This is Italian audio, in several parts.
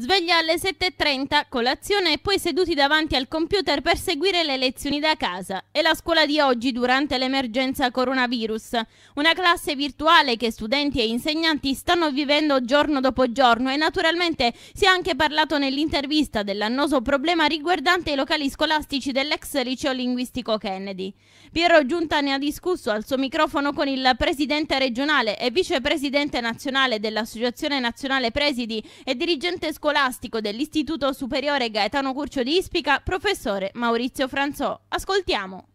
Sveglia alle 7.30, colazione e poi seduti davanti al computer per seguire le lezioni da casa. È la scuola di oggi durante l'emergenza coronavirus. Una classe virtuale che studenti e insegnanti stanno vivendo giorno dopo giorno e naturalmente si è anche parlato nell'intervista dell'annoso problema riguardante i locali scolastici dell'ex liceo linguistico Kennedy. Piero Giunta ne ha discusso al suo microfono con il presidente regionale e vicepresidente nazionale dell'Associazione Nazionale Presidi e dirigente scolastico scolastico dell'Istituto Superiore Gaetano Curcio di Ispica, professore Maurizio Franzò. Ascoltiamo.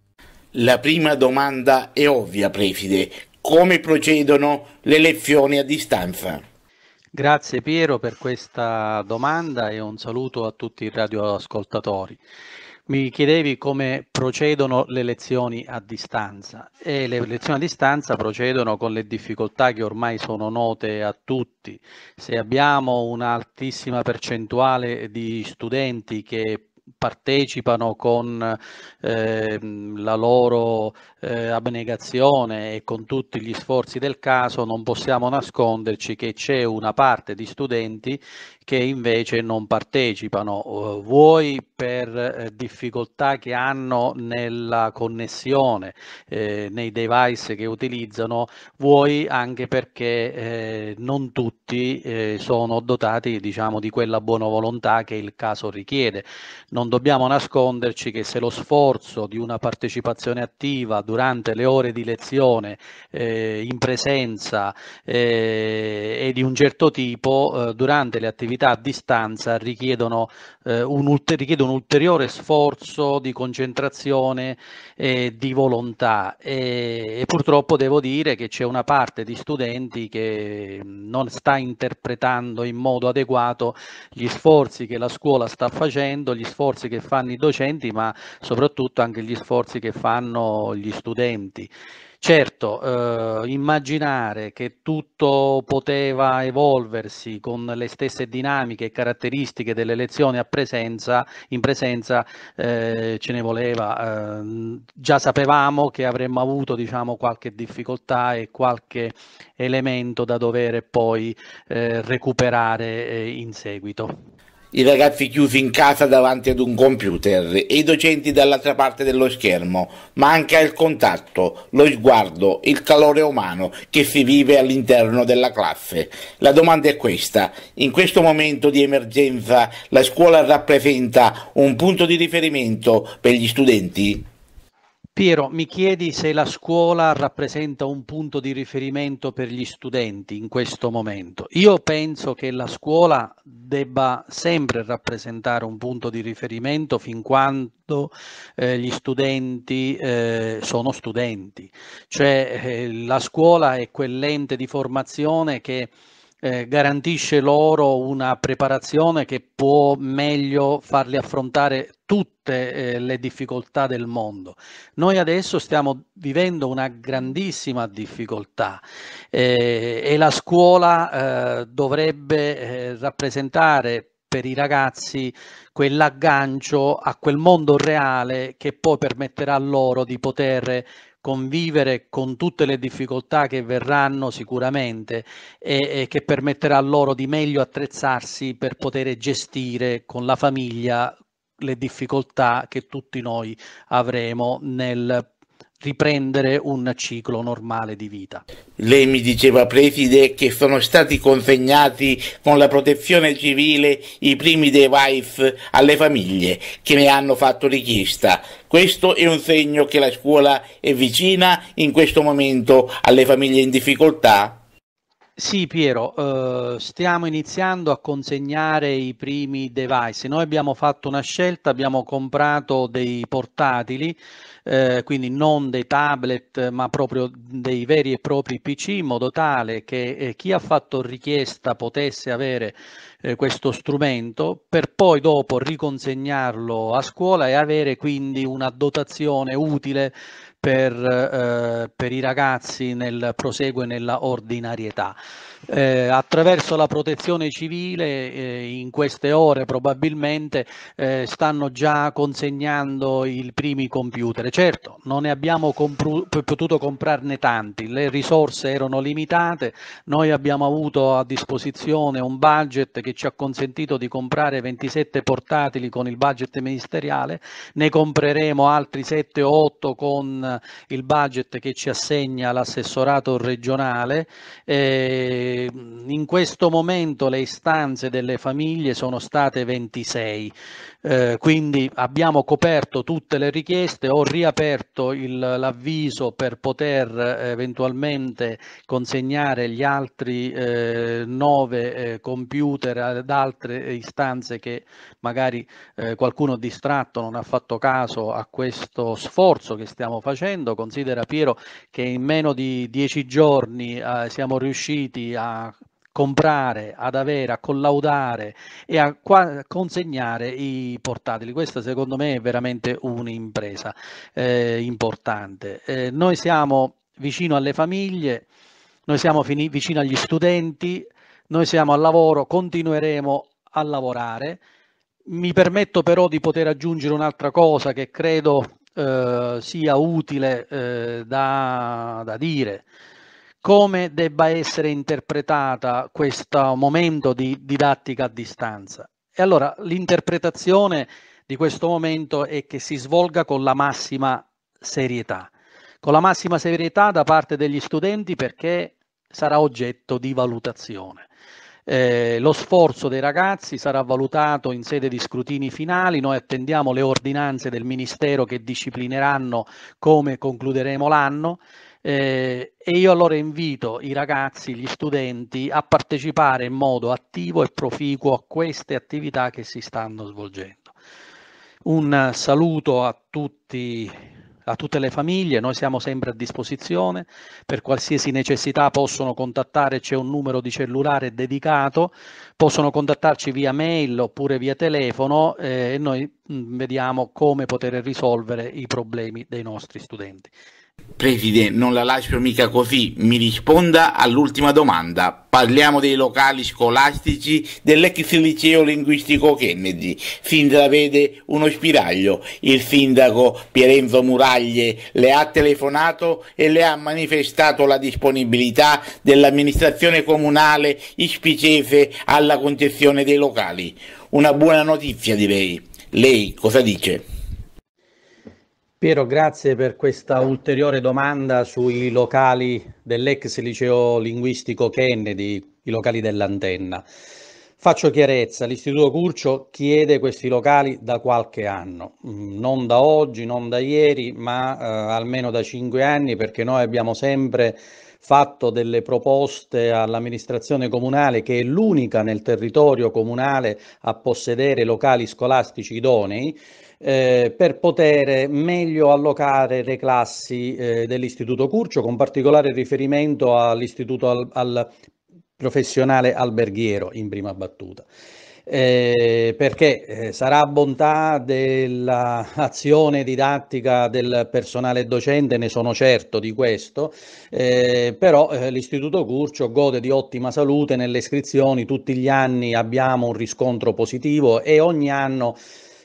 La prima domanda è ovvia, Prefide. Come procedono le lezioni a distanza? Grazie Piero per questa domanda e un saluto a tutti i radioascoltatori. Mi chiedevi come procedono le lezioni a distanza e le lezioni a distanza procedono con le difficoltà che ormai sono note a tutti. Se abbiamo un'altissima percentuale di studenti che partecipano con eh, la loro eh, abnegazione e con tutti gli sforzi del caso, non possiamo nasconderci che c'è una parte di studenti che invece non partecipano, eh, vuoi per eh, difficoltà che hanno nella connessione eh, nei device che utilizzano, vuoi anche perché eh, non tutti eh, sono dotati diciamo, di quella buona volontà che il caso richiede. Non dobbiamo nasconderci che se lo sforzo di una partecipazione attiva durante le ore di lezione eh, in presenza è di un certo tipo, durante le attività attività a distanza richiedono, eh, un, ulter- richiede un ulteriore sforzo di concentrazione e eh, di volontà e, e, purtroppo devo dire che c'è una parte di studenti che non sta interpretando in modo adeguato gli sforzi che la scuola sta facendo, gli sforzi che fanno i docenti ma soprattutto anche gli sforzi che fanno gli studenti. Certo, eh, immaginare che tutto poteva evolversi con le stesse dinamiche e caratteristiche delle elezioni presenza, in presenza eh, ce ne voleva. Eh, già sapevamo che avremmo avuto diciamo, qualche difficoltà e qualche elemento da dover poi eh, recuperare eh, in seguito i ragazzi chiusi in casa davanti ad un computer e i docenti dall'altra parte dello schermo. ma anche al contatto, lo sguardo, il calore umano che si vive all'interno della classe. La domanda è questa. In questo momento di emergenza la scuola rappresenta un punto di riferimento per gli studenti? Piero, mi chiedi se la scuola rappresenta un punto di riferimento per gli studenti in questo momento. Io penso che la scuola debba sempre rappresentare un punto di riferimento fin quando eh, gli studenti eh, sono studenti. Cioè eh, la scuola è quell'ente di formazione che eh, garantisce loro una preparazione che può meglio farli affrontare tutte eh, le difficoltà del mondo. Noi adesso stiamo vivendo una grandissima difficoltà eh, e la scuola eh, dovrebbe eh, rappresentare per i ragazzi quell'aggancio a quel mondo reale che poi permetterà loro di poter convivere con tutte le difficoltà che verranno sicuramente e, e, che permetterà loro di meglio attrezzarsi per poter gestire con la famiglia, le difficoltà che tutti noi avremo nel riprendere un ciclo normale di vita. Lei mi diceva, Preside, che sono stati consegnati con la protezione civile i primi dei WIF alle famiglie che ne hanno fatto richiesta. Questo è un segno che la scuola è vicina in questo momento alle famiglie in difficoltà? Sì Piero, eh, stiamo iniziando a consegnare i primi device. Noi abbiamo fatto una scelta, abbiamo comprato dei portatili, eh, quindi non dei tablet, ma proprio dei veri e propri PC, in modo tale che eh, chi ha fatto richiesta potesse avere eh, questo strumento per poi dopo riconsegnarlo a scuola e avere quindi una dotazione utile per, eh, per i ragazzi nel prosegue nella ordinarietà. Eh, attraverso la protezione civile eh, in queste ore probabilmente eh, stanno già consegnando i primi computer. Certo, non ne abbiamo compru- potuto comprarne tanti, le risorse erano limitate, noi abbiamo avuto a disposizione un budget che ci ha consentito di comprare 27 portatili con il budget ministeriale, ne compreremo altri 7 o 8 con il budget che ci assegna l'assessorato regionale. Eh, in questo momento le istanze delle famiglie sono state 26. Eh, quindi abbiamo coperto tutte le richieste, ho riaperto l'avviso per poter eh, eventualmente consegnare gli altri eh, nove eh, computer ad altre istanze che magari eh, qualcuno distratto non ha fatto caso a questo sforzo che stiamo facendo. Considera Piero che in meno di dieci giorni siamo riusciti a comprare, ad avere, a collaudare e a consegnare i portatili. Questa secondo me è veramente un'impresa eh, importante. Eh, noi siamo vicino alle famiglie, noi siamo vicino agli studenti, noi siamo al lavoro, continueremo a lavorare. Mi permetto però di poter aggiungere un'altra cosa che credo eh, sia utile eh, da, da dire come debba essere interpretata questo momento di didattica a distanza. E allora l'interpretazione di questo momento è che si svolga con la massima serietà, con la massima serietà da parte degli studenti perché sarà oggetto di valutazione. Eh, lo sforzo dei ragazzi sarà valutato in sede di scrutini finali, noi attendiamo le ordinanze del Ministero che disciplineranno come concluderemo l'anno eh, e io allora invito i ragazzi, gli studenti a partecipare in modo attivo e proficuo a queste attività che si stanno svolgendo. Un saluto a tutti a tutte le famiglie, noi siamo sempre a disposizione, per qualsiasi necessità possono contattare, c'è un numero di cellulare dedicato, possono contattarci via mail oppure via telefono eh, e noi mh, mm, vediamo come poter risolvere i problemi dei nostri studenti. Presidente, non la lascio mica così, mi risponda all'ultima domanda. Parliamo dei locali scolastici dell'ex liceo linguistico Kennedy. Si intravede uno spiraglio. Il sindaco Pierenzo Muraglie le ha telefonato e le ha manifestato la disponibilità dell'amministrazione comunale ispicese alla concessione dei locali. Una buona notizia direi. Lei cosa dice? Piero, grazie per questa ulteriore domanda sui locali dell'ex liceo linguistico Kennedy, i locali dell'antenna. Faccio chiarezza, l'Istituto Curcio chiede questi locali da qualche anno, mm, non da oggi, non da ieri, ma eh, almeno da cinque anni perché noi abbiamo sempre fatto delle proposte all'amministrazione comunale che è l'unica nel territorio comunale a possedere locali scolastici idonei eh, per poter meglio allocare le classi eh, dell'Istituto Curcio, con particolare riferimento all'Istituto al, al professionale alberghiero in prima battuta. Eh, perché eh, sarà bontà dell'azione didattica del personale docente, ne sono certo di questo, eh, però eh, l'Istituto Curcio gode di ottima salute nelle iscrizioni, tutti gli anni abbiamo un riscontro positivo e ogni anno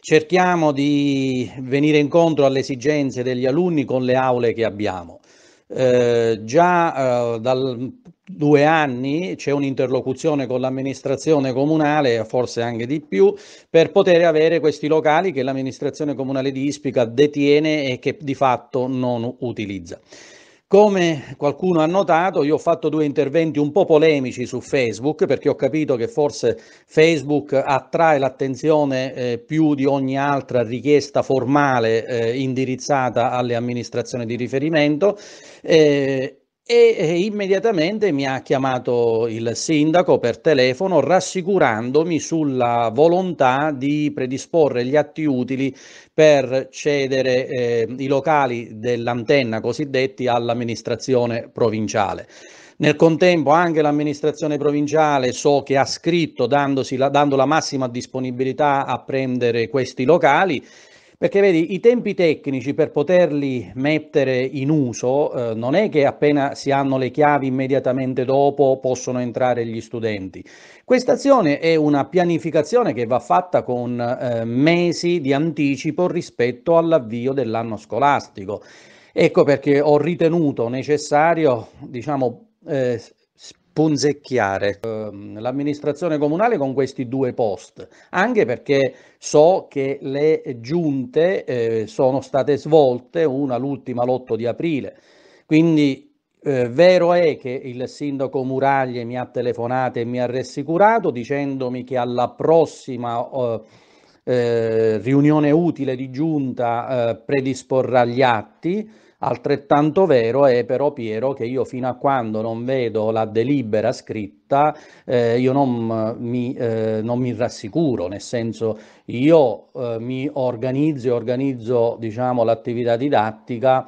Cerchiamo di venire incontro alle esigenze degli alunni con le aule che abbiamo. Eh, già eh, dal due anni c'è un'interlocuzione con l'amministrazione comunale, forse anche di più, per poter avere questi locali che l'amministrazione comunale di Ispica detiene e che di fatto non utilizza. Come qualcuno ha notato, io ho fatto due interventi un po' polemici su Facebook perché ho capito che forse Facebook attrae l'attenzione eh, più di ogni altra richiesta formale eh, indirizzata alle amministrazioni di riferimento eh, e immediatamente mi ha chiamato il sindaco per telefono rassicurandomi sulla volontà di predisporre gli atti utili per cedere eh, i locali dell'antenna cosiddetti all'amministrazione provinciale. Nel contempo anche l'amministrazione provinciale so che ha scritto dandosi la, dando la massima disponibilità a prendere questi locali perché vedi, i tempi tecnici per poterli mettere in uso eh, non è che appena si hanno le chiavi immediatamente dopo possono entrare gli studenti. Questa azione è una pianificazione che va fatta con eh, mesi di anticipo rispetto all'avvio dell'anno scolastico. Ecco perché ho ritenuto necessario, diciamo, eh, punzecchiare ehm, l'amministrazione comunale con questi due post, anche perché so che le giunte eh, sono state svolte, una l'ultima l'8 di aprile, quindi eh, vero è che il sindaco Muraglie mi ha telefonato e mi ha rassicurato dicendomi che alla prossima eh, riunione utile di giunta predisporrà gli atti, Altrettanto vero è però Piero che io fino a quando non vedo la delibera scritta eh, io non mi, eh, non mi, rassicuro, nel senso io eh, mi organizzo e organizzo diciamo, l'attività didattica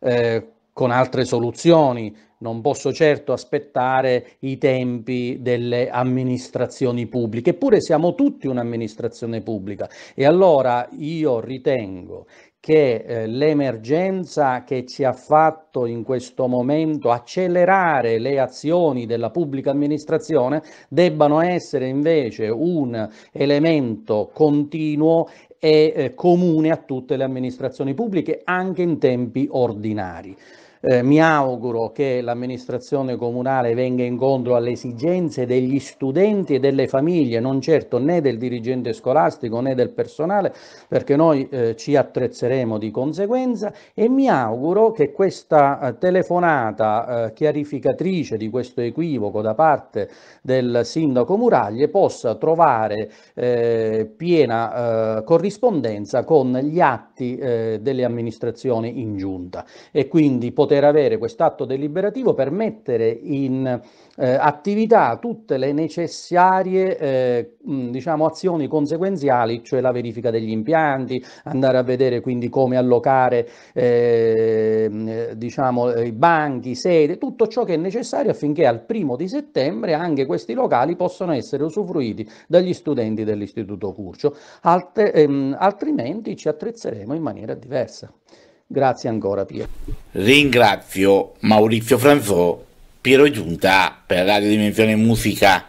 eh, con altre soluzioni non posso certo aspettare i tempi delle amministrazioni pubbliche, eppure siamo tutti un'amministrazione pubblica e allora io ritengo che eh, l'emergenza che ci ha fatto in questo momento accelerare le azioni della pubblica amministrazione debbano essere invece un elemento continuo e eh, comune a tutte le amministrazioni pubbliche anche in tempi ordinari. Eh, mi auguro che l'amministrazione comunale venga incontro alle esigenze degli studenti e delle famiglie, non certo né del dirigente scolastico né del personale, perché noi eh, ci attrezzeremo di conseguenza e mi auguro che questa eh, telefonata eh, chiarificatrice di questo equivoco da parte del sindaco Muraglie possa trovare eh, piena eh, corrispondenza con gli atti delle amministrazioni in giunta e quindi poter avere quest'atto deliberativo per mettere in eh, attività tutte le necessarie eh, diciamo, azioni conseguenziali, cioè la verifica degli impianti, andare a vedere quindi come allocare eh, diciamo, i banchi, sede, tutto ciò che è necessario affinché al primo di settembre anche questi locali possano essere usufruiti dagli studenti dell'Istituto Curcio, Alt- ehm, altrimenti ci attrezzeremo in maniera diversa. Grazie ancora Piero. Ringrazio Maurizio Franzò, Piero Giunta per Radio Dimensione Musica.